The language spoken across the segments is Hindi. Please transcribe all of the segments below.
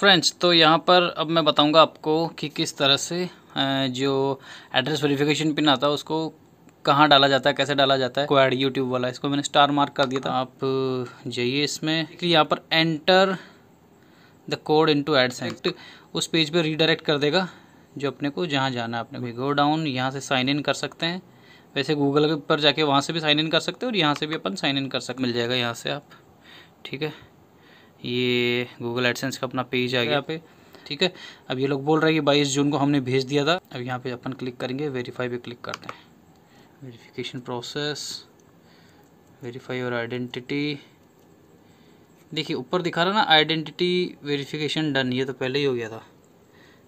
फ्रेंड्स तो यहाँ पर अब मैं बताऊँगा आपको कि किस तरह से जो एड्रेस वेरिफिकेशन पिन आता है उसको कहाँ डाला जाता है कैसे डाला जाता है क्वाड यूट्यूब वाला इसको मैंने स्टार मार्क कर दिया था आप जाइए इसमें यहाँ पर enter the code into act उस पेज पे रीडायरेक्ट कर देगा जो अपने को जहाँ जाना है अपने गो डाउन यहाँ से साइन इन कर सकते हैं वैसे गूगल पर जाके वहाँ से भी साइन इन कर सकते हैं और यहाँ से भी अपन साइन इन कर सकते मिल जाएगा यहाँ से आप ठीक है ये गूगल एडसेंस का अपना पेज आ गया यहाँ पे ठीक है अब ये लोग बोल रहे हैं कि बाईस जून को हमने भेज दिया था अब यहाँ पे अपन क्लिक करेंगे वेरीफाई पे क्लिक करते हैं वेरीफिकेशन प्रोसेस वेरीफाई और आइडेंटिटी देखिए ऊपर दिखा रहा ना आइडेंटिटी वेरीफिकेशन डन ये तो पहले ही हो गया था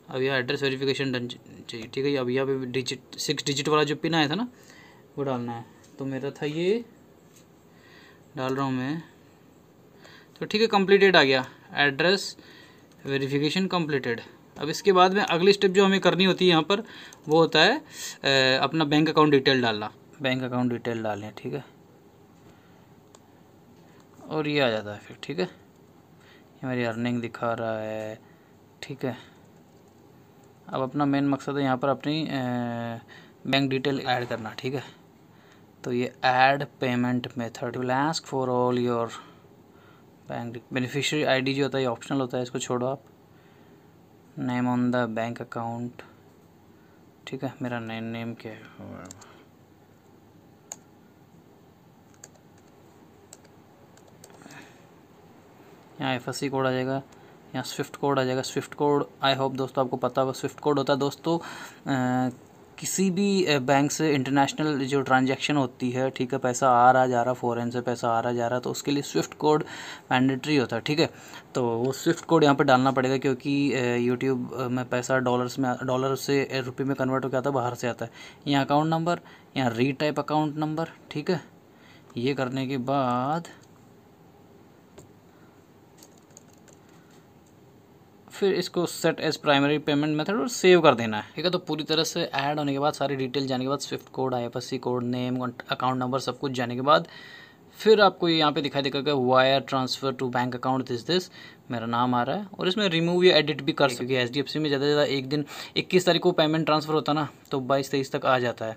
अब यह एड्रेस वेरीफिकेशन डन चाहिए ठीक है अब यहाँ पे डिजिट सिक्स डिजिट वाला जो पिन आया था ना वो डालना है तो मेरा था ये डाल रहा हूँ मैं तो ठीक है कम्प्लीटेड आ गया एड्रेस वेरिफिकेशन कम्प्लीटेड अब इसके बाद में अगली स्टेप जो हमें करनी होती है यहाँ पर वो होता है अपना बैंक अकाउंट डिटेल डालना बैंक अकाउंट डिटेल डालें ठीक है और ये आ जाता है फिर ठीक है ये मेरी अर्निंग दिखा रहा है ठीक है अब अपना मेन मकसद है यहाँ पर अपनी बैंक डिटेल ऐड करना ठीक है तो ये add payment method will ask for all your bank beneficiary ID जो होता है ऑप्शनल होता है इसको छोड़ो आप name on the bank account ठीक है मेरा ने, नेम क्या है oh, यहाँ एफ कोड आ जाएगा यहाँ स्विफ्ट कोड आ जाएगा स्विफ्ट कोड आई होप दोस्तों आपको पता होगा स्विफ्ट कोड होता है दोस्तों किसी भी बैंक से इंटरनेशनल जो ट्रांजैक्शन होती है ठीक है पैसा आ रहा जा रहा फॉरेन से पैसा आ रहा जा रहा तो उसके लिए स्विफ्ट कोड मैंडेटरी होता है ठीक है तो वो स्विफ्ट कोड यहाँ पर डालना पड़ेगा क्योंकि यूट्यूब में पैसा डॉलर्स में डॉलर से रुपये में कन्वर्ट होकर आता है बाहर से आता है यहाँ अकाउंट नंबर यहाँ रीटाइप अकाउंट नंबर ठीक है ये करने के बाद फिर इसको set as primary payment method और सेव कर देना है ठीक है तो पूरी तरह से ऐड होने के बाद सारी डिटेल जाने के बाद swift code I code name account number सब कुछ जाने के बाद फिर आपको ये यहाँ पे दिखाई देगा कि wire transfer to bank account this this मेरा नाम आ रहा है और इसमें रिमूव या एडिट भी कर सके एच डी एफ सी में ज़्यादा से ज़्यादा एक दिन इक्कीस तारीख को पेमेंट ट्रांसफ़र होता ना तो बाईस तेईस तक आ जाता है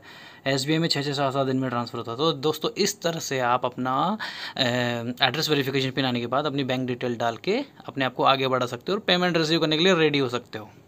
एस बी आई में छः छः सात सात दिन में ट्रांसफ़र होता है तो दोस्तों इस तरह से आप अपना एड्रेस वेरीफिकेशन पिन आने के बाद अपनी बैंक डिटेल डाल के अपने आप को आगे बढ़ा सकते हो और पेमेंट रिसीव करने के लिए रेडी हो सकते हो